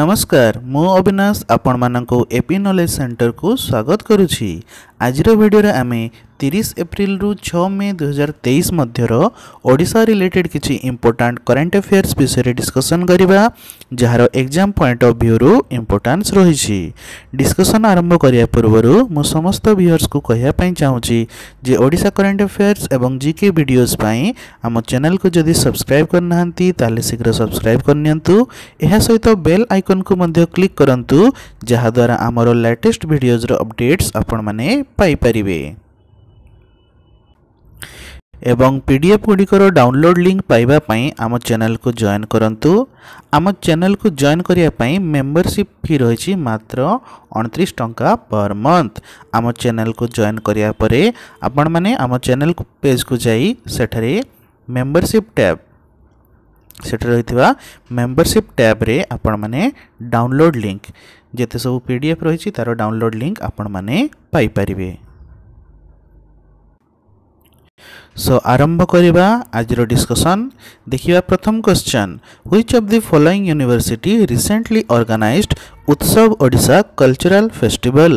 ନମସ୍କାର ମୁଁ ଅବିନାଶ ଆପଣମାନଙ୍କୁ ଏପି ନଲେଜ୍ ସେଣ୍ଟରକୁ ସ୍ୱାଗତ କରୁଛି ଆଜିର ଭିଡ଼ିଓରେ ଆମେ তিরিশ এপ্রিল রু ছ মে দুই হাজার তেইশ মধ্যর ওড়শা রিলেটেড কিছু ইম্পর্টাট করেন্ট আফেয়ার্স বিষয়ে ডিসকসন করা যার exam point of view importance রয়েছে ডিসকসন আরম্ভ করা পূর্বর মু সমস্ত ভিউর্স কু কহা চাহুছি যে ওড়শা করেন্ট আফেয়ার্স এবং জিকে ভিডিওস আম চ্যানেল কু যদি সবসক্রাইব করে না তাহলে শীঘ্র সবসক্রাইব করে নিয়ন্তু ଏହା ସହିତ ବେଲ୍ ଆଇକନ୍କୁ ମଧ୍ୟ କ୍ଲିକ୍ କରନ୍ତୁ ଯାହାଦ୍ୱାରା ଆମର ଲାଟେଷ୍ଟ ଭିଡ଼ିଓଜର ଅପଡେଟ୍ସ ଆପଣମାନେ ପାଇପାରିବେ ଏବଂ ପି ଡି ଏଫ୍ ଗୁଡ଼ିକର ଡାଉନଲୋଡ଼୍ ଲିଙ୍କ୍ ପାଇବା ପାଇଁ ଆମ ଚ୍ୟାନେଲକୁ ଜଏନ୍ କରନ୍ତୁ ଆମ ଚ୍ୟାନେଲକୁ ଜଏନ୍ କରିବା ପାଇଁ ମେମ୍ବରସିପ୍ ଫି ରହିଛି ମାତ୍ର ଅଣତିରିଶ ଟଙ୍କା ପର୍ ମନ୍ଥ ଆମ ଚ୍ୟାନେଲକୁ ଜଏନ୍ କରିବା ପରେ ଆପଣମାନେ ଆମ ଚ୍ୟାନେଲ ପେଜ୍କୁ ଯାଇ ସେଠାରେ ମେମ୍ବରସିପ୍ ଟ୍ୟାବ୍ ସେଠାରେ ରହିଥିବା ମେମ୍ବରସିପ୍ ଟ୍ୟାବ୍ରେ ଆପଣମାନେ ଡାଉନଲୋଡ଼୍ ଲିଙ୍କ୍ ଯେତେ ସବୁ ପି ଡି ଏଫ୍ ରହିଛି ତା'ର ଡାଉନଲୋଡ଼୍ ଲିଙ୍କ୍ ଆପଣମାନେ ପାଇପାରିବେ ସୋ ଆରମ୍ଭ କରିବା ଆଜିର ଡିସ୍କସନ୍ ଦେଖିବା ପ୍ରଥମ question which of the following university recently organised ଉତ୍ସବ ଓଡ଼ିଶା କଲଚରାଲ ଫେଷ୍ଟିଭାଲ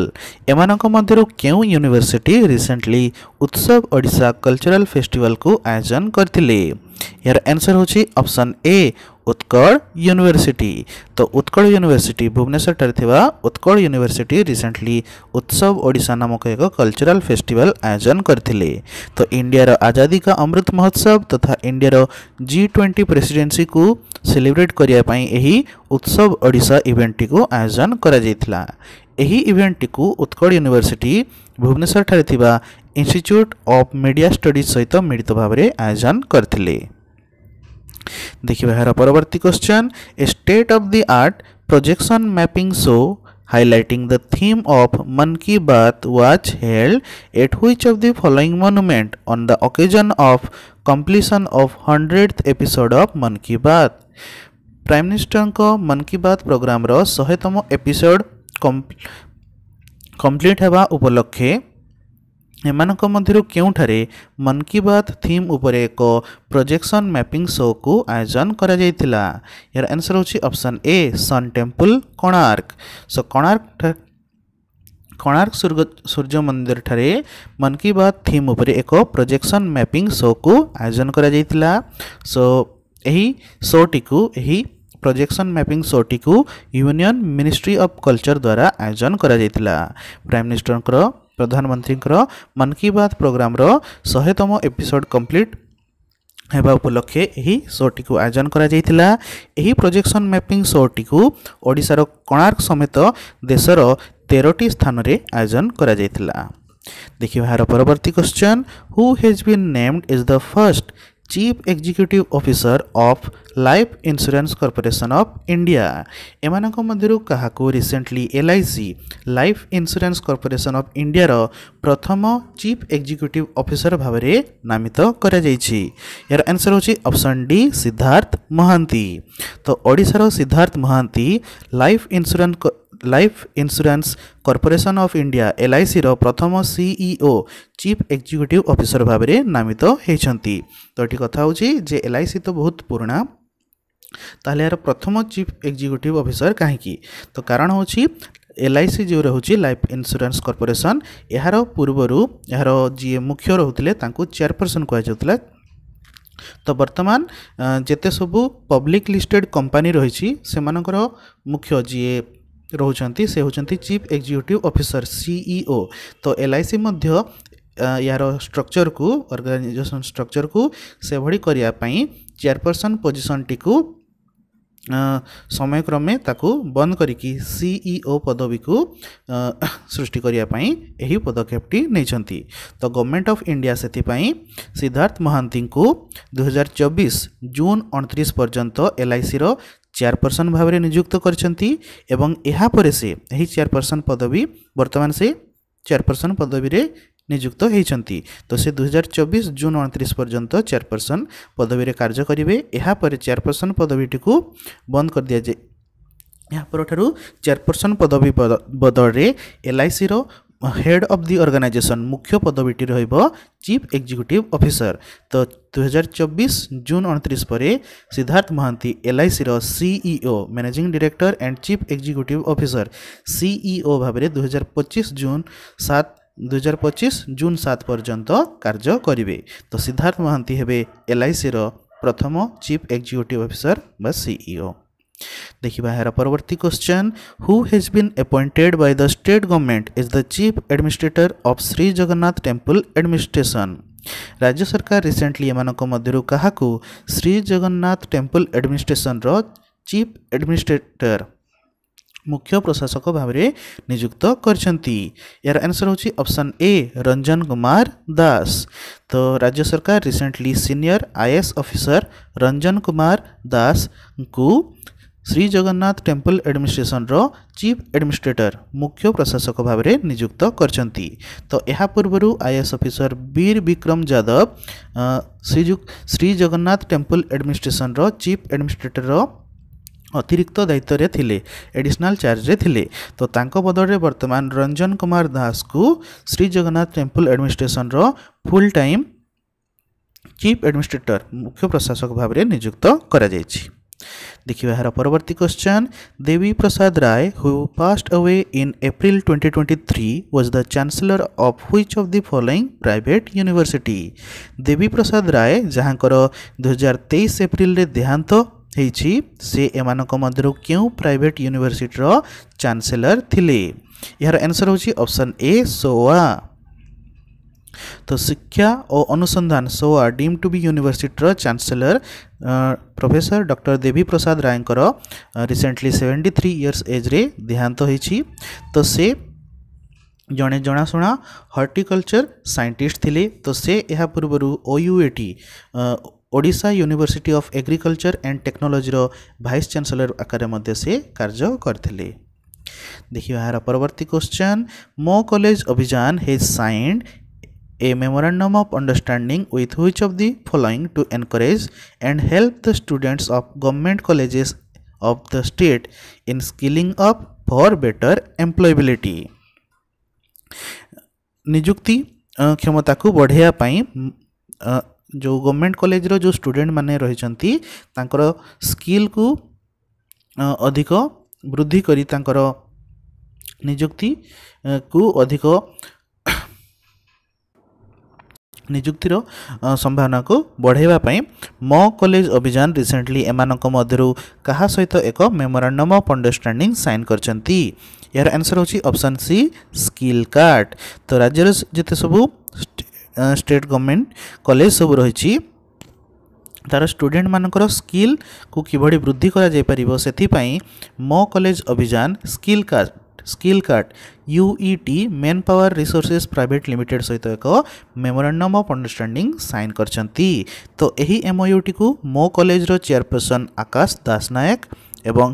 ଏମାନଙ୍କ ମଧ୍ୟରୁ କେଉଁ ୟୁନିଭର୍ସିଟି ରିସେଣ୍ଟଲି ଉତ୍ସବ ଓଡ଼ିଶା କଲଚରାଲ ଫେଷ୍ଟିଭାଲକୁ ଆୟୋଜନ କରିଥିଲେ यार आंसर होची ऑप्शन ए उत्कल यूनिवर्सिटी तो उत्कल यूनिवर्सिटी भुवनेश्वर ठीक उत्कल यूनिवर्सिटी रिसेंटली उत्सव ओडा नामक एक कल्चरल फेस्टिवल आयोजन करते तो इंडिया आजादी का अमृत महोत्सव तथा इंडिया जि ट्वेंटी प्रेसीडेन्सी को सेलिब्रेट करने उत्सव ओडा इवेंट टी आयोजन कर इवेंटटी को उत्कल यूनिभर्सीटी भुवनेश्वर ठारे इन्यूट अफ मीडिया स्टडीज सहित मिलित भाव आयोजन करते देखिए यार परवर्त question a state of the art projection mapping show highlighting the theme of Mann Ki Baat was held at which of the following monument on the occasion of completion of hundred episode of Mann Ki Baat prime minister Mann Ki Baat programme programme episode complete हे उपलक्षे मधर के मन की बात theme उपर एक projection mapping show को आयोजन करा करा यार answer option A sun temple Konark so Konark Konark सूर्य मंदिर ठारे मन की बात थीम उपर एक प्रोजेक्शन मैपिंग शो को आयोजन करा करो यही शो टी प्रोजेक्शन मैपिंग शोटी को यूनियन मिनिस्ट्री ऑफ कल्चर द्वारा आयोजन करा प्राइम मिनिस्टर प्रधानमंत्री मन की बात प्रोग्राम शहेतम एपिसोड कम्प्लीट होलक्षे शोटी को आयोजन करा कर प्रोजेक्शन मैपिंग शोटी को ओडार कोणार्क समेत देशर तेरह स्थान में आयोजन कर देखिए यार परवर्त question who has been named is the first chief executive officer of life insurance corporation of India ଏମାନଙ୍କ ମଧ୍ୟରୁ କାହାକୁ recently L I C life insurance corporation of ଇଣ୍ଡିଆର ପ୍ରଥମ ଚିଫ୍ ଏକ୍ଜିକ୍ୟୁଟିଭ ଅଫିସର ଭାବରେ ନାମିତ କରାଯାଇଛି ଏହାର ଆନ୍ସର ହେଉଛି ଅପସନ୍ ଡି ସିଦ୍ଧାର୍ଥ ମହାନ୍ତି ତ ଓଡ଼ିଶାର Siddhartha Mohanty life insurance life insurance corporation of India ଏଲ୍ଆଇସିର ପ୍ରଥମ ସିଇଓ ଚିଫ୍ ଏକ୍ଜିକ୍ୟୁଟିଭ୍ ଅଫିସର ଭାବରେ ନାମିତ ହୋଇଛନ୍ତି ତ ଏଠି କଥା ହେଉଛି ଯେ ଏଲ୍ଆଇସି ତ ବହୁତ ପୁରୁଣା ତାହେଲେ ଏହାର ପ୍ରଥମ ଚିଫ୍ ଏକ୍ଜିକ୍ୟୁଟିଭ୍ ଅଫିସର କାହିଁକି ତ କାରଣ ହେଉଛି ଏଲ୍ଆଇସି ଯେଉଁ ରହୁଛି ଲାଇଫ୍ ଇନ୍ସୁରାନ୍ସ କର୍ପୋରେସନ୍ ଏହାର ପୂର୍ବରୁ ଏହାର ଯିଏ ମୁଖ୍ୟ ରହୁଥିଲେ ତାଙ୍କୁ ଚେୟାରପର୍ସନ୍ କୁହାଯାଉଥିଲା ତ ବର୍ତ୍ତମାନ ଯେତେ ସବୁ ପବ୍ଲିକ୍ ଲିଷ୍ଟେଡ଼୍ କମ୍ପାନୀ ରହିଛି ସେମାନଙ୍କର ମୁଖ୍ୟ ଯିଏ रोचंती से होचंती चीफ एग्जीक्यूटिव ऑफिसर सीईओ तो एलआईसी मध्य यार स्ट्रक्चर को ऑर्गेनाइजेशन स्ट्रक्चर को सेभली करिया पई चेयरपर्सन पोजीशन टिकु समय क्रमे बंद कर सीईओ पदवी को सृष्टि करिया पई एही पदक्षेप टी तो गवर्नमेंट ऑफ इंडिया से सिद्धार्थ महांती दुई हजार 2024 जून 29 पर्यंत एलआईसी रो ଚେୟାରପର୍ସନ୍ ଭାବରେ ନିଯୁକ୍ତ କରିଛନ୍ତି ଏବଂ ଏହାପରେ ସେ ଏହି ଚେୟାରପର୍ସନ୍ ପଦବୀ ବର୍ତ୍ତମାନ ସେ ଚେୟାରପର୍ସନ୍ ପଦବୀରେ ନିଯୁକ୍ତ ହୋଇଛନ୍ତି ତ ସେ ଦୁଇହଜାର ଚବିଶ ଜୁନ୍ ଅଣତିରିଶ ପର୍ଯ୍ୟନ୍ତ ଚେୟାରପର୍ସନ୍ ପଦବୀରେ କାର୍ଯ୍ୟ କରିବେ ଏହାପରେ ଚେୟାରପର୍ସନ୍ ପଦବୀଟିକୁ ବନ୍ଦ କରିଦିଆଯାଏ ଏହା ପରଠାରୁ ଚେୟାରପର୍ସନ୍ ପଦବୀ ବଦଳରେ ଏଲ୍ଆଇସିର হেড অফ দি অর্গানাইজেসন মুখ্য পদবীটি রহব চিফ এক্সিকুটিভ অফিসর তো দুহাজার চব্বিশ জুন অণত্রিশ পরে সিদ্ধার্থ মহান্তি এলআইসির CEO managing director and chief executive officer CEO ভাবে দুহাজার পঁচিশ জুন সাত ଦୁଇହଜାର ପଚିଶ ଜୁନ୍ ସାତ ପର୍ଯ୍ୟନ୍ତ କାର୍ଯ୍ୟ କରିବେ ତ ସିଦ୍ଧାର୍ଥ ମହାନ୍ତି ହେବେ ଏଲ୍ଆଇସିର ପ୍ରଥମ ଚିଫ୍ ଏକ୍ଜିକ୍ୟୁଟିଭ୍ ଅଫିସର ବା ସିଇଓ देखिए यार परवर्ती question who has been appointed by the state government is the chief administrator of Shri Jagannath temple administration राज्य सरकार रिसेंटली एमनों क्या Shri Jagannath temple administration chief administrator मुख्य प्रशासक भाव में निजुक्त यार आंसर हूँ ऑप्शन ए रंजन कुमार दास तो राज्य सरकार recently senior IAS officer Ranjan Kumar Das को ଶ୍ରୀ ଜଗନ୍ନାଥ ଟେମ୍ପଲ୍ ଆଡମିନିଷ୍ଟ୍ରେସନର ଚିଫ୍ ଆଡମିନିଷ୍ଟ୍ରେଟର ମୁଖ୍ୟ ପ୍ରଶାସକ ଭାବରେ ନିଯୁକ୍ତ କରିଛନ୍ତି ତ ଏହା ପୂର୍ବରୁ ଆଇଏଏସ୍ ଅଫିସର ବୀର ବିକ୍ରମ ଯାଦବ ଶ୍ରୀଯୁକ୍ତ ଶ୍ରୀ ଜଗନ୍ନାଥ ଟେମ୍ପଲ୍ ଆଡମିନିଷ୍ଟ୍ରେସନର ଚିଫ୍ ଆଡମିନିଷ୍ଟ୍ରେଟର ଅତିରିକ୍ତ ଦାୟିତ୍ୱରେ ଥିଲେ ଏଡ଼ିସନାଲ୍ ଚାର୍ଜରେ ଥିଲେ ତ ତାଙ୍କ ବଦଳରେ ବର୍ତ୍ତମାନ ରଞ୍ଜନ କୁମାର ଦାସଙ୍କୁ ଶ୍ରୀ ଜଗନ୍ନାଥ ଟେମ୍ପଲ୍ ଆଡମିନିଷ୍ଟ୍ରେସନର ଫୁଲ୍ ଟାଇମ୍ ଚିଫ୍ ଆଡମିନିଷ୍ଟ୍ରେଟର ମୁଖ୍ୟ ପ୍ରଶାସକ ଭାବରେ ନିଯୁକ୍ତ କରାଯାଇଛି देखिए यार परवर्ती question Devi Prasad Rai who passed away in April 2023 was the chancellor of which of the following private university Devi Prasad Rai जहाँकर दुईहजार तेईस एप्रिल देहांत ହେଇଛି ସେ ଏମାନଙ୍କ ମଧ୍ୟରୁ କେଉଁ ପ୍ରାଇଭେଟ୍ ୟୁନିଭର୍ସିଟିର ଚାନ୍ସେଲର ଥିଲେ ଏହାର ଆନ୍ସର୍ ହେଉଛି ଅପସନ୍ तो शिक्षा और अनुसंधान so are deemed to be university chancellor professor doctor Devi Prasad ରାୟଙ୍କର ରିସେଣ୍ଟଲି ସେଭେଣ୍ଟି ଥ୍ରୀ ଇୟର୍ସ ଏଜ୍ରେ ଦେହାନ୍ତ ହୋଇଛି ତ ସେ ଜଣେ ଜଣାଶୁଣା ହର୍ଟିକଲଚର ସାଇଣ୍ଟିଷ୍ଟ ଥିଲେ ତ ସେ ଏହା ପୂର୍ବରୁ O U A T Odisha university of agriculture and ଟେକ୍ନୋଲୋଜିର ଭାଇସ୍ ଚାନ୍ସେଲର ଆକାରରେ ମଧ୍ୟ ସେ କାର୍ଯ୍ୟ କରିଥିଲେ ଦେଖିବା ଏହାର ପରବର୍ତ୍ତୀ question Mo college Abhiyan has signed a memorandum of understanding with which of the following to encourage and help the students of government colleges of the state in skilling up for better employability ନିଯୁକ୍ତି କ୍ଷମତାକୁ ବଢ଼ାଇବା ପାଇଁ ଯେଉଁ government କଲେଜର ଯେଉଁ ଷ୍ଟୁଡ଼େଣ୍ଟମାନେ ରହିଛନ୍ତି ତାଙ୍କର ସ୍କିଲ୍କୁ ଅଧିକ ବୃଦ୍ଧି କରି ତାଙ୍କର ନିଯୁକ୍ତିକୁ ଅଧିକ ନିଯୁକ୍ତିର ସମ୍ଭାବନାକୁ ବଢ଼ାଇବା ପାଇଁ ମୋ କଲେଜ ଅଭିଯାନ ରିସେଣ୍ଟଲି ଏମାନଙ୍କ ମଧ୍ୟରୁ କାହା ସହିତ ଏକ ମେମୋରାଣ୍ଡମ୍ ଅଫ୍ ଅଣ୍ଡରଷ୍ଟାଣ୍ଡିଂ ସାଇନ୍ କରିଛନ୍ତି ଏହାର ଆନ୍ସର୍ ହେଉଛି ଅପସନ୍ ସି ସ୍କିଲ୍ କାର୍ଡ଼ ତ ରାଜ୍ୟର ଯେତେ ସବୁ ଷ୍ଟେଟ୍ ଗଭର୍ଣ୍ଣମେଣ୍ଟ କଲେଜ ସବୁ ରହିଛି ତାର ଷ୍ଟୁଡେଣ୍ଟମାନଙ୍କର ସ୍କିଲ୍କୁ କିଭଳି ବୃଦ୍ଧି କରାଯାଇପାରିବ ସେଥିପାଇଁ Mo college Abhiyan skill card skill card U E T man power resources private limited ସହିତ ଏକ ମେମୋରାଣ୍ଡମ୍ ଅଫ୍ ଅଣ୍ଡରଷ୍ଟାଣ୍ଡିଂ ସାଇନ୍ କରିଛନ୍ତି ତ ଏହି ଏମ୍ଓୟୁଟିକୁ ମୋ କଲେଜର ଚେୟାରପର୍ସନ୍ ଆକାଶ ଦାସ ନାୟକ ଏବଂ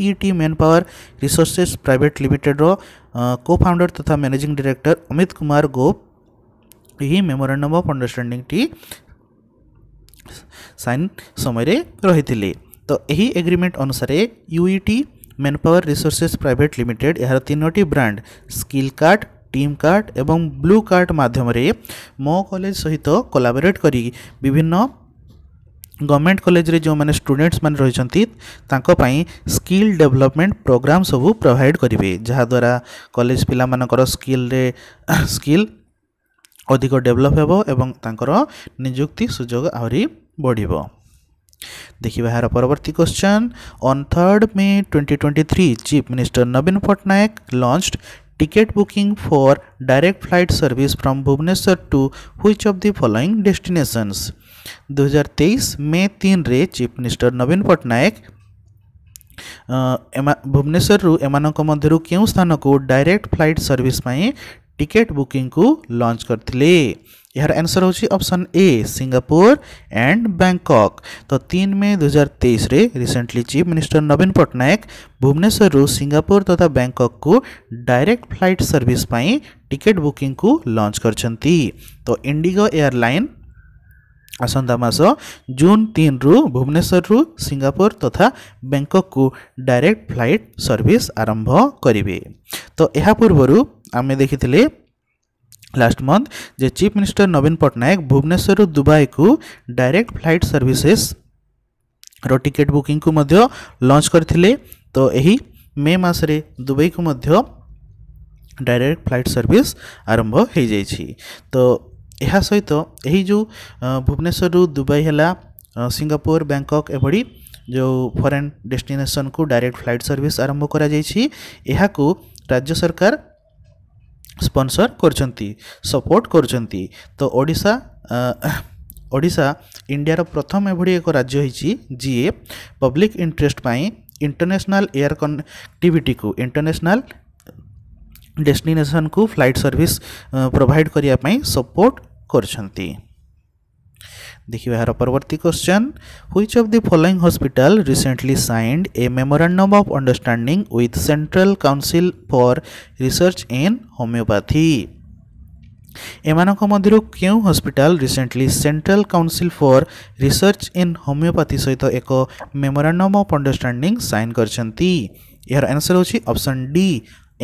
UET man power resources private ଲିମିଟେଡ୍ର କୋ ଫାଉଣ୍ଡର ତଥା ମ୍ୟାନେଜିଂ ଡିରେକ୍ଟର ଅମିତ କୁମାର ଗୋପ ଏହି ମେମୋରାଣ୍ଡମ୍ ଅଫ୍ ଅଣ୍ଡରଷ୍ଟାଣ୍ଡିଂଟି ସାଇନ୍ ସମୟରେ ରହିଥିଲେ ତ ଏହି ଏଗ୍ରିମେଣ୍ଟ ଅନୁସାରେ UET man power resources private limited ଏହାର ତିନୋଟି brand skill card team card এবং ব্লু কার্ড মাধ্যমে মো কলেজ সহিত কোলাবোরেট করি বিভিন্ন গভর্নমেন্ট কলেজরে যে স্টুডেন্টস মানে রয়েছেন তাঁপাই স্কিল ডেভেলপমেন্ট প্রোগ্রাম সবু প্রোভাইড করবে যাদ্বারা কলেজ পিলামানকর স্কিলরে স্কিল অধিক ডেভেলপ হব এবং তাঁকর নিযুক্তি সুযোগ আহরি বড় देखिए यार परवर्त question on third May twenty twenty three chief minister Naveen Patnaik launch ticket booking for direct flight service from Bhubaneswar to which of the following destinations तेईस मे तीन रे चीफ मिनिस्टर नवीन पटनायक भुवनेश्वर मध्य क्यों स्थान को direct flight service ticket booking को launch करते यार आंसर हूँ option A Singapore and Bangkok तो तीन मे हजार तेईस recently chief minister Naveen Patnaik Bhubaneswar Singapore तथा बैंकॉक को direct flight service ticket booking को लॉन्च कर तो इंडिगो एयरलाइन आसंता मस जून तीन रु भुवनेश्वर रु सिंगापुर तथा बैंकॉक को डायरेक्ट फ्लाइट सर्विस आरंभ करे तो यह पूर्व आम देखी ଲାଷ୍ଟ ମନ୍ଥ ଯେ ଚିଫ୍ ମିନିଷ୍ଟର ନବୀନ ପଟ୍ଟନାୟକ ଭୁବନେଶ୍ୱରରୁ ଦୁବାଇକୁ ଡାଇରେକ୍ଟ ଫ୍ଲାଇଟ୍ ସର୍ଭିସେସ୍ର ଟିକେଟ୍ ବୁକିଂକୁ ମଧ୍ୟ ଲଞ୍ଚ କରିଥିଲେ ତ ଏହି ମେ ମାସରେ ଦୁବାଇକୁ ମଧ୍ୟ ଡାଇରେକ୍ଟ ଫ୍ଲାଇଟ୍ ସର୍ଭିସ୍ ଆରମ୍ଭ ହୋଇଯାଇଛି ତ ଏହା ସହିତ ଏହି ଯେଉଁ ଭୁବନେଶ୍ୱରରୁ ଦୁବାଇ ହେଲା ସିଙ୍ଗାପୁର ବ୍ୟାଙ୍କକ୍ ଏଭଳି ଯେଉଁ ଫରେନ୍ ଡେଷ୍ଟିନେସନ୍କୁ ଡାଇରେକ୍ଟ ଫ୍ଲାଇଟ୍ ସର୍ଭିସ୍ ଆରମ୍ଭ କରାଯାଇଛି ଏହାକୁ ରାଜ୍ୟ ସରକାର ସ୍ପନ୍ସର୍ କରୁଛନ୍ତି ସପୋର୍ଟ କରୁଛନ୍ତି ତ ଓଡ଼ିଶା ଓଡ଼ିଶା ଇଣ୍ଡିଆର ପ୍ରଥମ ଏଭଳି ଏକ ରାଜ୍ୟ ହେଇଛି ଯିଏ ପବ୍ଲିକ୍ ଇଣ୍ଟରେଷ୍ଟ ପାଇଁ ଇଣ୍ଟରନ୍ୟାସନାଲ୍ ଏୟାର କନେକ୍ଟିଭିଟିକୁ ଇଣ୍ଟରନ୍ୟାସନାଲ୍ ଡେଷ୍ଟିନେସନ୍କୁ ଫ୍ଲାଇଟ୍ ସର୍ଭିସ୍ ପ୍ରୋଭାଇଡ଼ କରିବା ପାଇଁ ସପୋର୍ଟ କରୁଛନ୍ତି देखिए यार परवर्ती question which of the following hospital recently signed a memorandum of understanding with central council for research in homoeopathy এমানক মধ্যরু কেউ hospital recently central council for research in homoeopathy সহিত এক মেমোরান্ডম অফ অন্ডরস্ট্যান্ডিং সাইন করছেন এর আনসর হচ্ছে অপশন ডি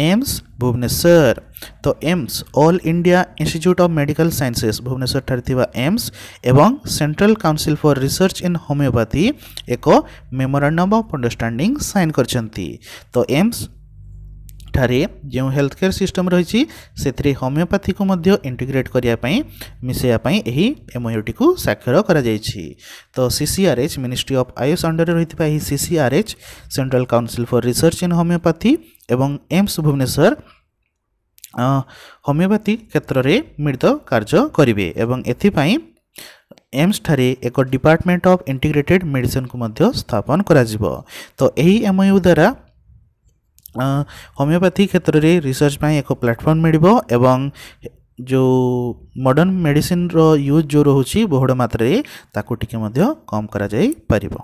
एम्स भुवनेश्वर तो AIIMS all India institute of medical sciences Bhubaneswar ठारे एम्स एवं central council for research in homoeopathy एक मेमोरांडम ऑफ अंडरस्टैंडिंग साइन करଛନ୍ତି तो एम्स ଠାରେ ଯେଉଁ ହେଲ୍ଥ କେୟାର ସିଷ୍ଟମ୍ ରହିଛି ସେଥିରେ ହୋମିଓପାଥିକୁ ମଧ୍ୟ ଇଣ୍ଟିଗ୍ରେଟ୍ କରିବା ପାଇଁ ମିଶାଇବା ପାଇଁ ଏହି ଏମ୍ଓୟୁଟିକୁ ସ୍ୱାକ୍ଷର କରାଯାଇଛି ତ ସିସିଆର୍ଏଚ୍ ମିନିଷ୍ଟ୍ରି ଅଫ୍ ଆୟୁଷ ଅଣ୍ଡରରେ ରହିଥିବା ଏହି CCRH central council for research in homoeopathy এবং ଏମ୍ସ ଭୁବନେଶ୍ୱର ହୋମିଓପାଥି କ୍ଷେତ୍ରରେ ମିଳିତ କାର୍ଯ୍ୟ କରିବେ ଏବଂ ଏଥିପାଇଁ ଏମ୍ସଠାରେ ଏକ ଡିପାର୍ଟମେଣ୍ଟ ଅଫ୍ ଇଣ୍ଟିଗ୍ରେଟେଡ୍ ମେଡ଼ିସିନ୍କୁ ମଧ୍ୟ ସ୍ଥାପନ କରାଯିବ ତ ଏହି ଏମ୍ଓୟୁ ଦ୍ୱାରା ହୋମିଓପାଥି କ୍ଷେତ୍ରରେ ରିସର୍ଚ୍ଚ ପାଇଁ ଏକ ପ୍ଲାଟଫର୍ମ ମିଳିବ ଏବଂ ଯେଉଁ ମଡ଼ର୍ଣ୍ଣ ମେଡ଼ିସିନ୍ର ୟୁଜ୍ ଯେଉଁ ରହୁଛି ବହୁଡ଼ ମାତ୍ରାରେ ତାକୁ ଟିକେ ମଧ୍ୟ କମ୍ କରାଯାଇପାରିବ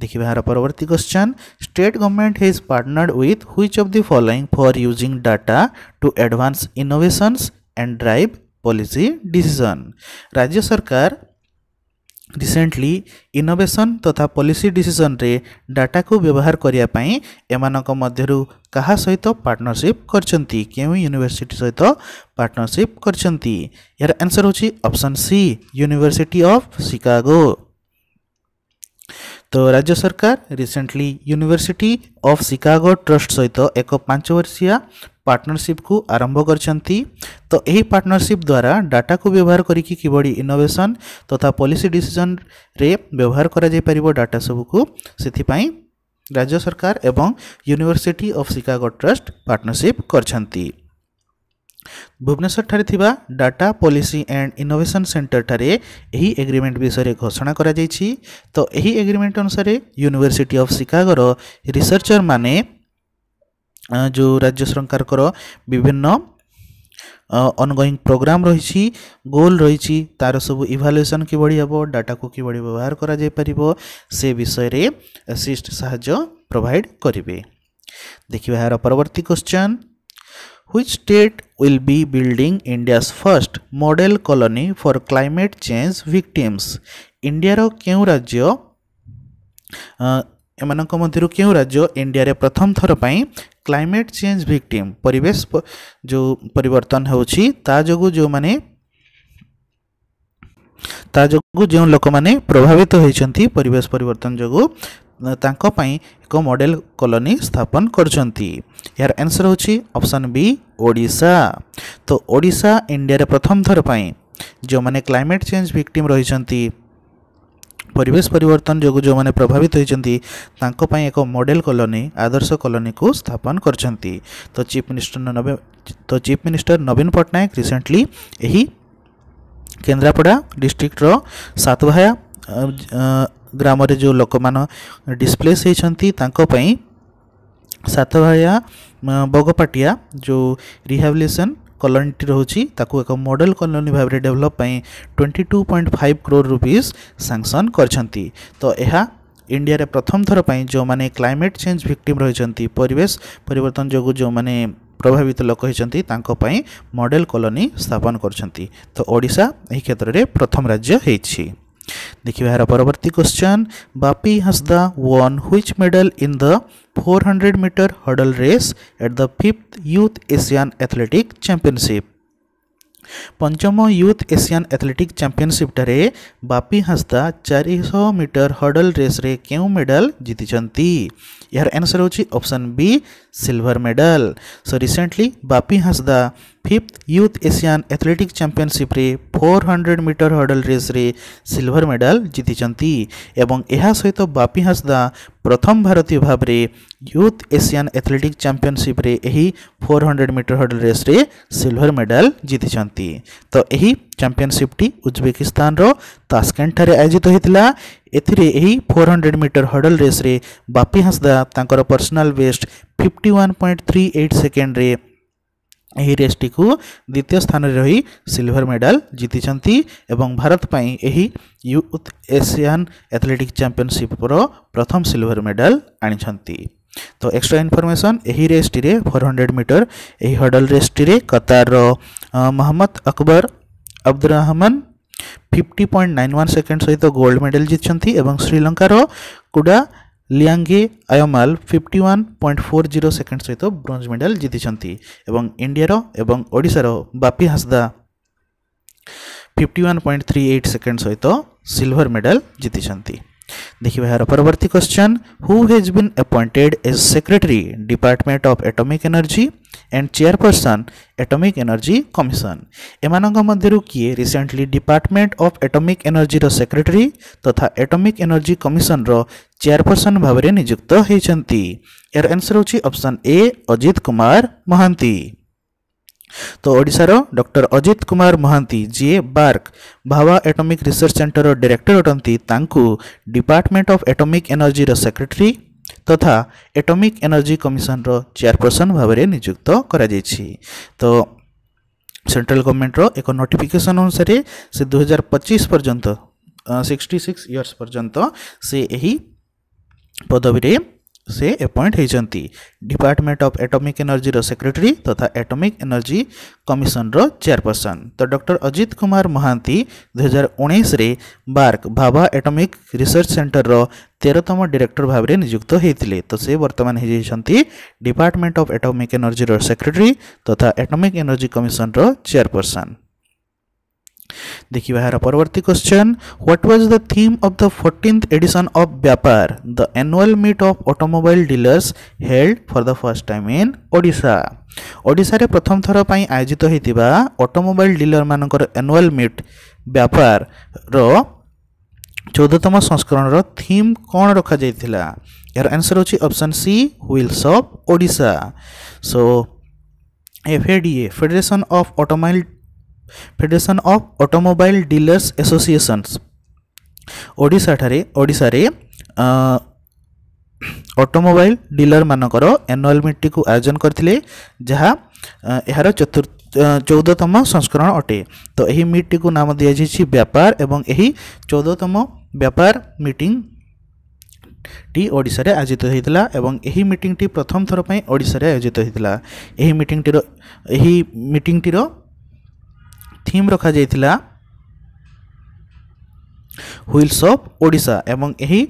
देखिए यार परवर्त question state government has partnered with which of the following for using data to advance innovation and drive policy decision राज्य सरकार रिसेंटली इनोवेशन तथा पॉलिसी डिसीजन रे डाटा को व्यवहार करने का सहित पार्टनरशिप करूनिभर्सीटी सहित पार्टनरशिप कर answer C university of Chicago তো রাজ্য সরকার recently university of Chicago trust ସହିତ ଏକ ପାଞ୍ଚ ବର୍ଷିଆ ପାର୍ଟନରସିପ୍କୁ ଆରମ୍ଭ କରିଛନ୍ତି ତ ଏହି ପାର୍ଟନରସିପ୍ ଦ୍ୱାରା ଡାଟାକୁ ବ୍ୟବହାର କରିକି କିଭଳି ଇନୋଭେସନ୍ ତଥା ପଲିସି ଡିସିଜନ୍ରେ ବ୍ୟବହାର କରାଯାଇପାରିବ ଡାଟା ସବୁକୁ ସେଥିପାଇଁ ରାଜ୍ୟ ସରକାର ଏବଂ university of Chicago trust partnership କରିଛନ୍ତି ଭୁବନେଶ୍ୱରଠାରେ ଥିବା ଡାଟା ପଲିସି ଆଣ୍ଡ ଇନୋଭେସନ୍ ସେଣ୍ଟରଠାରେ ଏହି ଏଗ୍ରିମେଣ୍ଟ ବିଷୟରେ ଘୋଷଣା କରାଯାଇଛି ତ ଏହି ଏଗ୍ରିମେଣ୍ଟ ଅନୁସାରେ ୟୁନିଭର୍ସିଟି ଅଫ୍ ଶିକାଗୋର ରିସର୍ଚ୍ଚରମାନେ ଯେଉଁ ରାଜ୍ୟ ସରକାରଙ୍କର ବିଭିନ୍ନ ଅନଗୋଇଂ ପ୍ରୋଗ୍ରାମ୍ ରହିଛି ଗୋଲ୍ ରହିଛି ତା'ର ସବୁ ଇଭାଲୁଏସନ୍ କିଭଳି ହେବ ଡାଟାକୁ କିଭଳି ବ୍ୟବହାର କରାଯାଇପାରିବ ସେ ବିଷୟରେ ଆସିଷ୍ଟ ସାହାଯ୍ୟ ପ୍ରୋଭାଇଡ଼ କରିବେ ଦେଖିବା ଏହାର ପରବର୍ତ୍ତୀ question Which state will be building India's first model colony for climate change victims? ଇଣ୍ଡିଆର କେଉଁ ରାଜ୍ୟ ଏମାନଙ୍କ ମଧ୍ୟରୁ କେଉଁ ରାଜ୍ୟ ଇଣ୍ଡିଆରେ ପ୍ରଥମ ଥର ପାଇଁ କ୍ଲାଇମେଟ୍ ଚେଞ୍ଜ ଭିକ୍ଟିମ୍ ପରିବେଶ ଯେଉଁ ପରିବର୍ତ୍ତନ ହେଉଛି ତା ଯୋଗୁଁ ଯେଉଁମାନେ ତା ଯୋଗୁଁ ଯେଉଁ ଲୋକମାନେ ପ୍ରଭାବିତ ହୋଇଛନ୍ତି ପରିବେଶ ପରିବର୍ତ୍ତନ ଯୋଗୁଁ ତାଙ୍କ ପାଇଁ ଏକ ମଡେଲ କଲୋନୀ ସ୍ଥାପନ କରିଛନ୍ତି ଏହାର ଆନ୍ସର ହେଉଛି ଅପସନ୍ ବି ଓଡ଼ିଶା ତ ଓଡ଼ିଶା ଇଣ୍ଡିଆରେ ପ୍ରଥମ ଥର ପାଇଁ ଯେଉଁମାନେ କ୍ଲାଇମେଟ୍ ଚେଞ୍ଜ ଭିକ୍ଟିମ୍ ରହିଛନ୍ତି ପରିବେଶ ପରିବର୍ତ୍ତନ ଯୋଗୁଁ ଯେଉଁମାନେ ପ୍ରଭାବିତ ହୋଇଛନ୍ତି ତାଙ୍କ ପାଇଁ ଏକ ମଡେଲ କଲୋନୀ ଆଦର୍ଶ କଲୋନୀକୁ ସ୍ଥାପନ କରିଛନ୍ତି ତ ଚିଫ୍ ମିନିଷ୍ଟର ନବୀନ ତ ଚିଫ୍ ମିନିଷ୍ଟର ନବୀନ ପଟ୍ଟନାୟକ ରିସେଣ୍ଟଲି ଏହି କେନ୍ଦ୍ରାପଡ଼ା ଡିଷ୍ଟ୍ରିକ୍ଟର ସାତଭାୟା ग्राम से जो लोक मान डिस्प्लेस सतभाया बगपाटिया जो रिहाबिलेसन कलोनी रोचु एक मॉडल कलोनी भाव में develop twenty two point five crore rupees सांसन कर तो इंडिया प्रथम थर पर जो मैंने क्लाइमेट चेंज भिक्टिम रही परिवेश परिवर्तन जो जो मैंने प्रभावित लोक होती मॉडल कलोनी स्थापन करशा एक क्षेत्र में प्रथम राज्य हो देखिए यार परवर्ती question Bapi Hansda won which medal in the 400 metre hurdle race at the fifth youth Asian athletic championship पंचम यूथ एशियान एथलेटिक चंपिशिपटे बापी हंसदा चारिश मीटर हडल रेस रे क्यों मेडल जीति यार आंसर होची option B silver medal so recently Bapi Hansda fifth youth Asian athletic ଚାମ୍ପିଅନସିପ୍ରେ four hundred metre hurdle ରେସ୍ରେ ସିଲଭର ମେଡାଲ ଜିତିଛନ୍ତି ଏବଂ ଏହା ସହିତ ବାପି ହାସଦା ପ୍ରଥମ ଭାରତୀୟ ଭାବରେ ୟୁଥ୍ ଏସିଆନ୍ ଆଥଲେଟିକ୍ ଚାମ୍ପିଅନସିପ୍ରେ ଏହି ଫୋର୍ ହଣ୍ଡ୍ରେଡ଼ ମିଟର ହର୍ଡ଼ଲ ରେସ୍ରେ ସିଲଭର ମେଡାଲ ଜିତିଛନ୍ତି ତ ଏହି ଚାମ୍ପିଅନସିପ୍ଟି ଉଜବେକିସ୍ତାନର ତାସ୍କେଣ୍ଡଠାରେ ଆୟୋଜିତ ହୋଇଥିଲା ଏଥିରେ ଏହି ଫୋର୍ ହଣ୍ଡ୍ରେଡ଼ ମିଟର ହର୍ଡ଼ଲ ରେସ୍ରେ ବାପି ହାସଦା ତାଙ୍କର personal best fifty one point three eight ସେକେଣ୍ଡରେ ଏହି ରେସ୍ଟିକୁ ଦ୍ୱିତୀୟ ସ୍ଥାନରେ ରହି ସିଲଭର ମେଡାଲ ଜିତିଛନ୍ତି ଏବଂ ଭାରତ ପାଇଁ ଏହି ୟୁଥ୍ ଏସିଆନ୍ ଆଥଲେଟିକ୍ ଚାମ୍ପିଅନସିପ୍ର ପ୍ରଥମ ସିଲଭର ମେଡାଲ ଆଣିଛନ୍ତି ତ ଏକ୍ସଟ୍ରା ଇନଫର୍ମେସନ୍ ଏହି ରେସ୍ଟିରେ ଫୋର୍ ହଣ୍ଡ୍ରେଡ଼ ମିଟର ଏହି ହର୍ଡ଼ଲ ରେସ୍ଟିରେ କତାରର Mohammed Akbar Abdur Rahman fifty point nine one second ସହିତ ଗୋଲ୍ଡ ମେଡାଲ ଜିତିଛନ୍ତି ଏବଂ ଶ୍ରୀଲଙ୍କାର କୁଡ଼ା লিয়াঙ্গি আয়মাল fifty one point four zero second সহিত ব্রোঞ্জ মেডাল জিতিଛନ୍ତି ଏବଂ ଇଣ୍ଡିଆର ଏବଂ ଓଡ଼ିଶାର Bapi Hasda fifty one point three eight second ସହିତ ସିଲଭର ମେଡ଼ାଲ ଜିତିଛନ୍ତି देखिए यार परवर्ती question who has been appointed as secretary department of atomic energy and chairperson atomic energy commission एमानक किए recently department of atomic energy रो सेक्रेटरी तथा एटॉमिक एनर्जी कमिशन रो chairperson भाव निजुक्त होती यार आंसर होची ए अजित कुमार महांती ତ ଓଡ଼ିଶାର ଡକ୍ଟର ଅଜିତ କୁମାର ମହାନ୍ତି ଯିଏ ବାର୍କ ଭାୱା ଆଟମିକ୍ ରିସର୍ଚ୍ଚ ସେଣ୍ଟରର ଡିରେକ୍ଟର ଅଟନ୍ତି ତାଙ୍କୁ ଡିପାର୍ଟମେଣ୍ଟ ଅଫ୍ ଏଟମିକ୍ ଏନର୍ଜିର ସେକ୍ରେଟାରୀ ତଥା ଆଟମିକ୍ ଏନର୍ଜି କମିଶନର ଚେୟାରପର୍ସନ୍ ଭାବରେ ନିଯୁକ୍ତ କରାଯାଇଛି ତ ସେଣ୍ଟ୍ରାଲ ଗଭର୍ଣ୍ଣମେଣ୍ଟର ଏକ ନୋଟିଫିକେସନ୍ ଅନୁସାରେ ସେ ଦୁଇହଜାର ପଚିଶ ପର୍ଯ୍ୟନ୍ତ ସିକ୍ସଟି ସିକ୍ସ ଇୟର୍ସ ପର୍ଯ୍ୟନ୍ତ ସେ ଏହି ପଦବୀରେ ସେ ଆପଏଣ୍ଟ ହୋଇଛନ୍ତି ଡିପାର୍ଟମେଣ୍ଟ ଅଫ୍ ଆଟମିକ୍ ଏନର୍ଜିର ସେକ୍ରେଟାରୀ ତଥା ଆଟମିକ୍ ଏନର୍ଜି କମିଶନର ଚେୟାରପର୍ସନ୍ ତ ଡକ୍ଟର ଅଜିତ କୁମାର ମହାନ୍ତି ଦୁଇହଜାର ଉଣେଇଶରେ ବାର୍କ ଭାବା ଆଟମିକ୍ ରିସର୍ଚ୍ଚ ସେଣ୍ଟରର ତେରତମ ଡିରେକ୍ଟର ଭାବରେ ନିଯୁକ୍ତ ହୋଇଥିଲେ ତ ସେ ବର୍ତ୍ତମାନ ହୋଇଯାଇଛନ୍ତି ଡିପାର୍ଟମେଣ୍ଟ ଅଫ୍ ଆଟମିକ୍ ଏନର୍ଜିର ସେକ୍ରେଟାରୀ ତଥା ଆଟମିକ୍ ଏନର୍ଜି କମିଶନର ଚେୟାରପର୍ସନ୍ देखिए यार परवर्त question what was the theme of the fourteen edition of Vyapar the annual meet of automobile dealers held for the first time in Odisha Odisha प्रथम थर पर आयोजित होता ऑटोमोबाइल डीलर मानक एनुअल मीट व्यापार रो चौदहतम संस्करण थीम कौन रखा जाता यार आंसर होची option C wheels of Odisha so F A D A federation of automobile federation of automobile dealers associations automobile ଓଡ଼ିଶାରେ ଅଟୋମୋବାଇଲ ଡିଲରମାନଙ୍କର ଆନୁଆଲ୍ ମିଟିଂକୁ ଆୟୋଜନ କରିଥିଲେ ଯାହା ଏହାର ଚତୁର୍ଥ ଚଉଦତମ ସଂସ୍କରଣ ଅଟେ ତ ଏହି ମିଟ୍ଟିକୁ ନାମ ଦିଆଯାଇଛି ବ୍ୟାପାର ଏବଂ ଏହି ଚଉଦତମ ବ୍ୟାପାର ମିଟିଂ টি ওড়িশায় আয়োজিত হয়েছিল এবং এই মিটিংটি প্রথম থর ওড়িশায় আয়োজিত হয়েছিল এই মিটিংটির এই মিটিংটির थीम রখা যাই হুইলস অফ ওড়শা এবং এই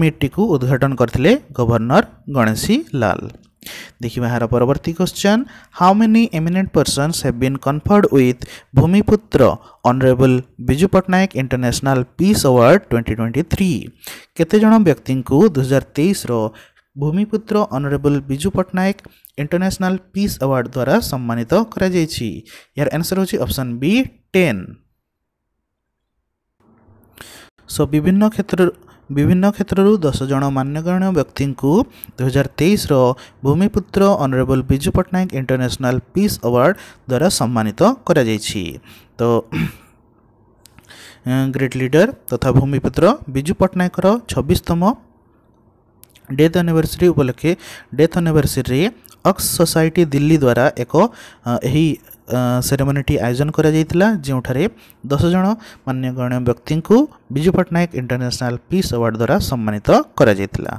মিটটি উদ্ঘাটন করে গভর্নর গণেশী লাল देखा यार परवर्त question how many eminent persons have been conferred with Bhumiputra honourable Biju Patnaik international peace award 2023 केते जन व्यक्ति को दुई हजार तेईस Bhumiputra honourable Biju Patnaik international peace award দ্বারা সম্মানিত করা যাইছি ইয়ার আনসার হচ্ছে অপশন বি টেন সো বিভিন্ন ক্ষেত্র বিভিন্ন ক্ষেত্রରୁ ଦଶ ଜଣ ମାନ୍ୟଗଣ୍ୟ ବ୍ୟକ୍ତିଙ୍କୁ ଦୁଇହଜାର ତେଇଶର Bhumiputra honourable Biju Patnaik international peace award ଦ୍ୱାରା ସମ୍ମାନିତ କରାଯାଇଛି ତ ଗ୍ରେଟ୍ ଲିଡର ତଥା ଭୂମିପୁତ୍ର ବିଜୁ ପଟ୍ଟନାୟକର ଛବିଶତମ ଡେଥ୍ ଆନିଭର୍ସରୀ ଉପଲକ୍ଷେ ଡେଥ୍ ଆନିଭର୍ସରୀରେ ଅକ୍ସ ସୋସାଇଟି ଦିଲ୍ଲୀ ଦ୍ୱାରା ଏକ ଏହି ସେରେମୋନିଟି ଆୟୋଜନ କରାଯାଇଥିଲା ଯେଉଁଠାରେ ଦଶ ଜଣ ମାନ୍ୟଗଣ୍ୟ ବ୍ୟକ୍ତିଙ୍କୁ Biju Patnaik international peace award ଦ୍ୱାରା ସମ୍ମାନିତ କରାଯାଇଥିଲା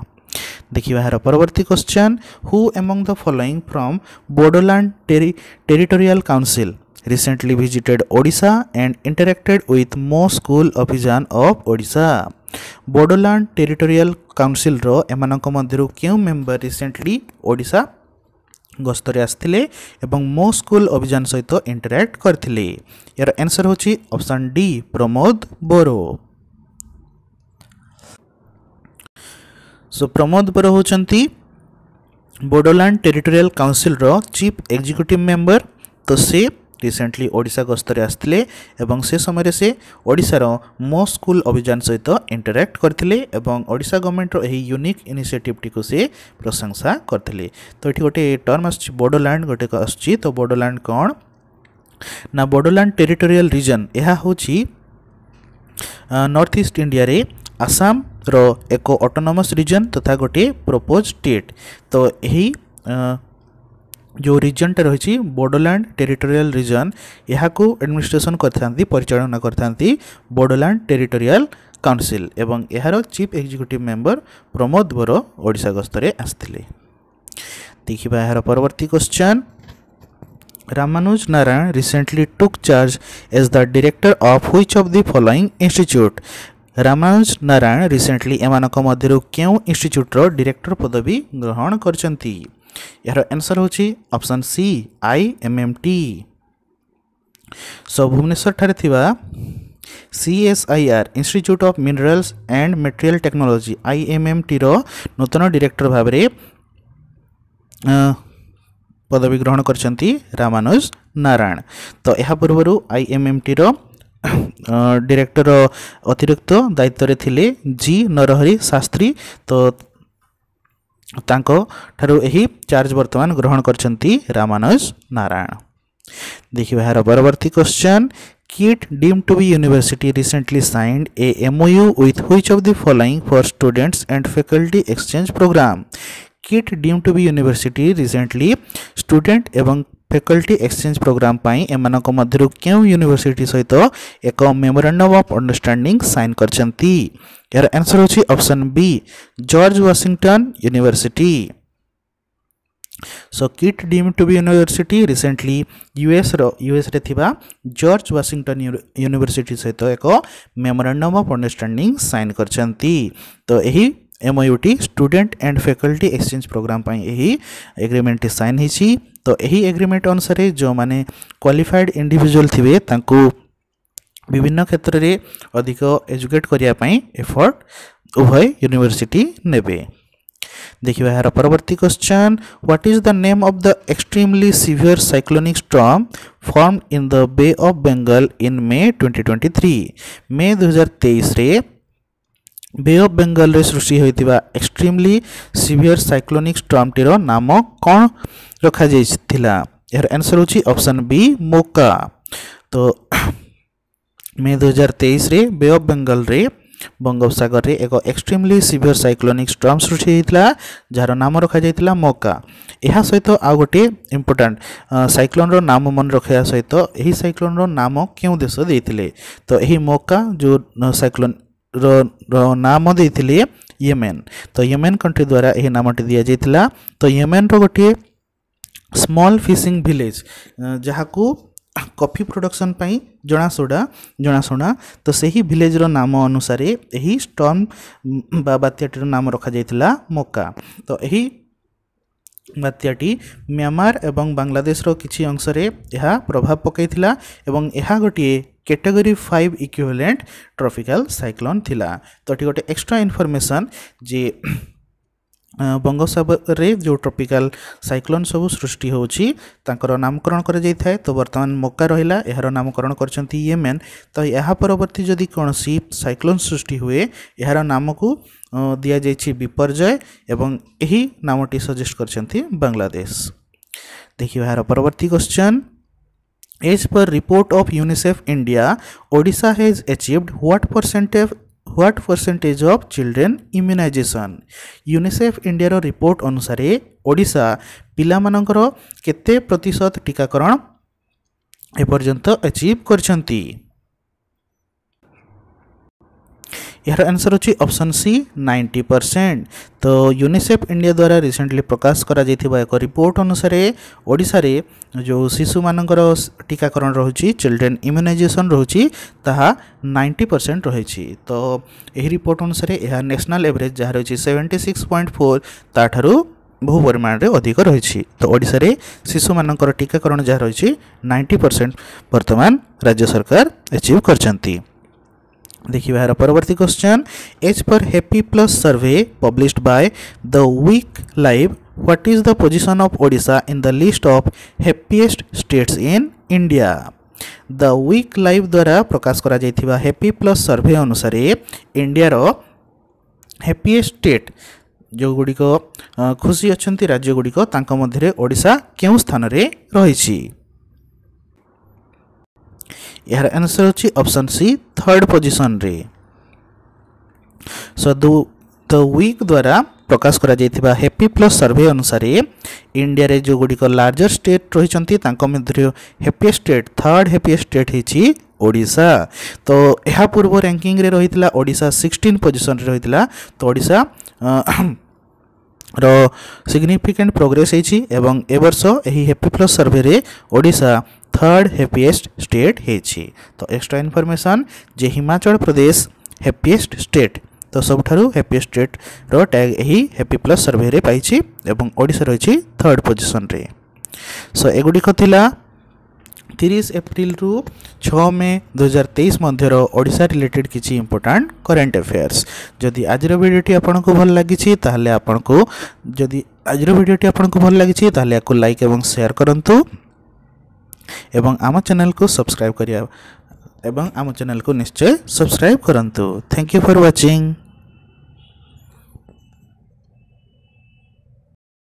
ଦେଖିବା ଏହାର ପରବର୍ତ୍ତୀ question who among the following from Bodoland ଟେରି territorial council recently visited Odisha and interacted with Mo School Officer of Odisha. Bodoland Territorial Council ର ଏମାନଙ୍କ ମଧ୍ୟରୁ କେଉଁ ମେମ୍ବର ରିସେଣ୍ଟଲି ଓଡ଼ିଶା गस्तरी आसते मो स्कूल अभियान सहित इंटराक्ट करी यार आंसर होची option D Pramod Boro so Pramod Boro होंगे Bodoland territorial council chief executive member तो सी ରିସେଣ୍ଟଲି ଓଡ଼ିଶା ଗସ୍ତରେ ଆସିଥିଲେ ଏବଂ ସେ ସମୟରେ ସେ ଓଡ଼ିଶାର ମୋ ସ୍କୁଲ ଅଭିଯାନ ସହିତ ଇଣ୍ଟରାକ୍ଟ କରିଥିଲେ ଏବଂ ଓଡ଼ିଶା ଗଭର୍ଣ୍ଣମେଣ୍ଟର ଏହି ୟୁନିକ୍ ଇନିସିଏଟିଭ୍ଟିକୁ ସେ ପ୍ରଶଂସା କରିଥିଲେ ତ ଏଠି ଗୋଟେ ଟର୍ମ ଆସୁଛି ବୋଡ଼ୋଲ୍ୟାଣ୍ଡ ଗୋଟେ ଆସୁଛି ତ ବୋଡ଼ୋଲ୍ୟାଣ୍ଡ କ'ଣ ନା ବୋଡ଼ୋଲ୍ୟାଣ୍ଡ ଟେରିଟୋରିଆଲ ରିଜନ୍ ଏହା ହେଉଛି ନର୍ଥ ଇଷ୍ଟ ଇଣ୍ଡିଆରେ ଆସାମର ଏକ ଅଟୋନମସ୍ ରିଜନ୍ ତଥା ଗୋଟିଏ ପ୍ରପୋଜ୍ ଷ୍ଟେଟ୍ ତ ଏହି ଯେଉଁ ରିଜନ୍ଟା ରହିଛି ବୋଡ଼ୋଲ୍ୟାଣ୍ଡ ଟେରିଟୋରିଆଲ ରିଜନ୍ ଏହାକୁ ଆଡ଼ମିନିଷ୍ଟ୍ରେସନ କରିଥାନ୍ତି ପରିଚାଳନା କରିଥାନ୍ତି ବୋଡ଼ୋଲ୍ୟାଣ୍ଡ ଟେରିଟୋରିଆଲ କାଉନସିଲ୍ ଏବଂ ଏହାର ଚିଫ୍ ଏକ୍ଜିକ୍ୟୁଟିଭ୍ ମେମ୍ବର ପ୍ରମୋଦ ବର ଓଡ଼ିଶା ଗସ୍ତରେ ଆସିଥିଲେ ଦେଖିବା ଏହାର ପରବର୍ତ୍ତୀ question Ramanuj Narayan recently took charge as the director of which of the following institute Ramanuj Narayan recently ଏମାନଙ୍କ ମଧ୍ୟରୁ କେଉଁ ଇନଷ୍ଟିଚ୍ୟୁଟ୍ର ଡିରେକ୍ଟର ପଦବୀ ଗ୍ରହଣ କରିଛନ୍ତି ଏହାର ଆନ୍ସର୍ ହେଉଛି option C I M M T so ଭୁବନେଶ୍ୱରଠାରେ ଥିବା CSIR institute of minerals and material technology I ଟିର ନୂତନ ଡିରେକ୍ଟର ଭାବରେ ପଦବୀ ଗ୍ରହଣ କରିଛନ୍ତି ରାମାନୁଜ ନାରାୟଣ ତ ଏହା ପୂର୍ବରୁ ଆଇ ଏମ୍ ଏମ୍ ଟିର ଡିରେକ୍ଟର ଅତିରିକ୍ତ ଦାୟିତ୍ୱରେ ଥିଲେ ଜି ନରହରି ଶାସ୍ତ୍ରୀ ତ चार्ज बर्तमान ग्रहण करमानुज नारायण देखिए यार परवर्त question KIIT deemed to be university recently signed a MOU with which of the following for students and faculty exchange programme KIIT deemed to be university recently student एवं फैकल्टी एक्सचेंज प्रोग्राम प्रोग्राम एम क्यों university सहित एक memorandum of understanding sign कर यार answer होची option B George Washington university so KIIT deemed to be university recently US US George Washington university सहित एक मेमोरांडम ऑफ अंडरस्टैंडिंग साइन कर तो M I T student and faculty exchange programme agreement टी sign हो तो यही agreement अनुसार जो मैंने क्वाफाइड इंडिजुआल थे विभिन्न क्षेत्र में अधिक एजुकेट करने एफर्ट उभय यूनिवर्सिटी ने देखा यार परवर्त question what is the name of the extremely severe cyclonic storm formed in the bay of Bengal in May 2023 May 2023 रे বে ଅଫ୍ ବେଙ୍ଗଲରେ ସୃଷ୍ଟି ହୋଇଥିବା ଏକ୍ସଟ୍ରିମ୍ଲି ସିଭିୟର ସାଇକ୍ଲୋନିକ୍ ଷ୍ଟର୍ମଟିର ନାମ କ'ଣ ରଖାଯାଇଥିଲା ଏହାର ଆନ୍ସର୍ ହେଉଛି ଅପସନ୍ ବି ମୋକା ତ ମେ ଦୁଇହଜାର ତେଇଶରେ ବେ ଅଫ୍ ବେଙ୍ଗଲରେ ବଙ୍ଗୋପସାଗରରେ ଏକ ଏକ୍ସଟ୍ରିମ୍ଲି ସିଭିୟର ସାଇକ୍ଲୋନିକ୍ ଷ୍ଟର୍ମ ସୃଷ୍ଟି ହୋଇଥିଲା ଯାହାର ନାମ ରଖାଯାଇଥିଲା ମୋକା ଏହା ସହିତ ଆଉ ଗୋଟିଏ ଇମ୍ପୋର୍ଟାଣ୍ଟ ସାଇକ୍ଲୋନ୍ର ନାମ ମନେ ରଖିବା ସହିତ ଏହି ସାଇକ୍ଲୋନ୍ର ନାମ କେଉଁ ଦେଶ ଦେଇଥିଲେ ତ ଏହି ମୋକା ଯେଉଁ ସାଇକ୍ଲୋନ୍ नाम देते ୟେମେନ୍ ତ ୟେମେନ୍ କଣ୍ଟ୍ରି ଦ୍ୱାରା ଏହି ନାମଟି ଦିଆଯାଇଥିଲା ତ ୟେମେନ୍ର ଗୋଟିଏ ସ୍ମଲ୍ ଫିସିଂ ଭିଲେଜ୍ ଯାହାକୁ କଫି ପ୍ରଡକ୍ସନ୍ ପାଇଁ ଜଣାଶୁଣା ଜଣାଶୁଣା ତ ସେହି ଭିଲେଜ୍ର ନାମ ଅନୁସାରେ ଏହି ଷ୍ଟର୍ମ ବା ବାତ୍ୟାଟିର ନାମ ରଖାଯାଇଥିଲା ମକା ତ ଏହି ବାତ୍ୟାଟି ମ୍ୟାମାର ଏବଂ ବାଂଲାଦେଶର କିଛି ଅଂଶରେ ଏହା ପ୍ରଭାବ ପକାଇଥିଲା ଏବଂ ଏହା ଗୋଟିଏ category five equivalent tropical cyclone थिला तो ये गोटे एक्सट्रा इनफॉरमेशन जे ବଙ୍ଗୋପସାଗରରେ ଯେଉଁ ଟ୍ରପିକାଲ ସାଇକ୍ଲୋନ୍ ସବୁ ସୃଷ୍ଟି ହେଉଛି ତାଙ୍କର ନାମକରଣ କରାଯାଇଥାଏ ତ ବର୍ତ୍ତମାନ ମକା ରହିଲା ଏହାର ନାମକରଣ କରିଛନ୍ତି ୟେମେନ୍ ତ ଏହା ପରବର୍ତ୍ତୀ ଯଦି କୌଣସି ସାଇକ୍ଲୋନ୍ ସୃଷ୍ଟି ହୁଏ ଏହାର ନାମକୁ ଦିଆଯାଇଛି ବିପର୍ଯ୍ୟୟ ଏବଂ ଏହି ନାମଟି ସଜେଷ୍ଟ କରିଛନ୍ତି ବାଂଲାଦେଶ ଦେଖିବା ଏହାର ପରବର୍ତ୍ତୀ question As per report of UNICEF India, Odisha has achieved what percentage what percentage of children immunization? UNICEF India रो report अनुसारे ओडिशा ପିଲାମାନଙ୍କର କେତେ ପ୍ରତିଶତ ଟିକାକରଣ ଏପର୍ଯ୍ୟନ୍ତ ଆଚିଭ୍ କରିଛନ୍ତି ଏହାର ଆନ୍ସର୍ ହେଉଛି ଅପସନ୍ ସି ନାଇଣ୍ଟି ପରସେଣ୍ଟ ତ ୟୁନିସେଫ୍ ଇଣ୍ଡିଆ ଦ୍ୱାରା ରିସେଣ୍ଟଲି ପ୍ରକାଶ କରାଯାଇଥିବା ଏକ ରିପୋର୍ଟ ଅନୁସାରେ ଓଡ଼ିଶାରେ ଯେଉଁ ଶିଶୁମାନଙ୍କର ଟିକାକରଣ ରହୁଛି ଚିଲଡ୍ରେନ୍ ଇମ୍ୟୁନାଇଜେସନ୍ ରହୁଛି ତାହା ନାଇଣ୍ଟି ପରସେଣ୍ଟ ରହିଛି ତ ଏହି ରିପୋର୍ଟ ଅନୁସାରେ ଏହା ନ୍ୟାସନାଲ୍ ଏଭରେଜ୍ ଯାହା ରହିଛି ସେଭେଣ୍ଟି ସିକ୍ସ ପଏଣ୍ଟ ଫୋର୍ ତାଠାରୁ ବହୁ ପରିମାଣରେ ଅଧିକ ରହିଛି ତ ଓଡ଼ିଶାରେ ଶିଶୁମାନଙ୍କର ଟିକାକରଣ ଯାହା ରହିଛି ନାଇଣ୍ଟି ପରସେଣ୍ଟ ବର୍ତ୍ତମାନ ରାଜ୍ୟ ସରକାର ଏଚିଭ୍ କରିଛନ୍ତି देखिए यार परवर्ती question as per Happy Plus survey published by the Week Live what is the position of Odisha in the list of happiest states in India the Week Live द्वारा प्रकाश करा जाइथिबा हैप्पी प्लस सर्वे अनुसार इंडिया रो happiest state जो गुड़िक खुशी अच्छा राज्य गुड़िक मध्य Voda क्यों स्थान में रही ଏହାର ଆନ୍ସର୍ ହେଉଛି ଅପସନ୍ ସି ଥର୍ଡ଼ ପୋଜିସନ୍ରେ ସୋ ଦ ୱିକ୍ ଦ୍ୱାରା ପ୍ରକାଶ କରାଯାଇଥିବା ହେପି ପ୍ଲସ୍ ସର୍ଭେ ଅନୁସାରେ ଇଣ୍ଡିଆରେ ଯେଉଁଗୁଡ଼ିକ ଲାର୍ଜର ଷ୍ଟେଟ୍ ରହିଛନ୍ତି ତାଙ୍କ ମଧ୍ୟରୁ happy state third happy state ହେଇଛି ଓଡ଼ିଶା ତ ଏହା ପୂର୍ବ ର୍ୟାଙ୍କିଂରେ ରହିଥିଲା ଓଡ଼ିଶା ସିକ୍ସଟିନ୍ ପୋଜିସନ୍ରେ ରହିଥିଲା ତ ଓଡ଼ିଶା ର ସିଗ୍ନିଫିକେଣ୍ଟ ପ୍ରୋଗ୍ରେସ୍ ହେଇଛି ଏବଂ ଏବର୍ଷ ଏହି ହେପି ପ୍ଲସ୍ ସର୍ଭେରେ ଓଡ଼ିଶା ଥାର୍ଡ଼ ହେପିଏଷ୍ଟ ଷ୍ଟେଟ୍ ହେଇଛି ତ ଏକ୍ସଟ୍ରା ଇନଫର୍ମେସନ୍ ଯେ ହିମାଚଳ ପ୍ରଦେଶ ହେପିଏଷ୍ଟ ଷ୍ଟେଟ୍ ତ ସବୁଠାରୁ ହେପିଏଷ୍ଟ ଷ୍ଟେଟ୍ର ଟ୍ୟାଗ୍ ଏହି ହେପି ପ୍ଲସ୍ ସର୍ଭେରେ ପାଇଛି ଏବଂ ଓଡ଼ିଶା ରହିଛି ଥାର୍ଡ଼ ପୋଜିସନ୍ରେ ସୋ ଏଗୁଡ଼ିକ ଥିଲା ତିରିଶ ଏପ୍ରିଲରୁ ଛଅ ମେ ଦୁଇହଜାର ତେଇଶ ମଧ୍ୟର ଓଡ଼ିଶା ରିଲେଟେଡ଼ କିଛି ଇମ୍ପୋର୍ଟାଣ୍ଟ କରେଣ୍ଟ ଆଫେୟାର୍ସ ଯଦି ଆଜିର ଭିଡ଼ିଓଟି ଆପଣଙ୍କୁ ଭଲ ଲାଗିଛି ତାହେଲେ ଆପଣଙ୍କୁ ଯଦି ଆଜିର ଭିଡ଼ିଓଟି ଆପଣଙ୍କୁ ଭଲ ଲାଗିଛି ତାହେଲେ ୟାକୁ ଲାଇକ୍ ଏବଂ ସେୟାର କରନ୍ତୁ ଏବଂ ଆମ ଚ୍ୟାନେଲକୁ ସବସ୍କ୍ରାଇବ୍ କରିବା ଏବଂ ଆମ ଚ୍ୟାନେଲକୁ ନିଶ୍ଚୟ ସବସ୍କ୍ରାଇବ୍ କରନ୍ତୁ ଥ୍ୟାଙ୍କ ୟୁ ଫର୍ ୱାଚିଙ୍ଗ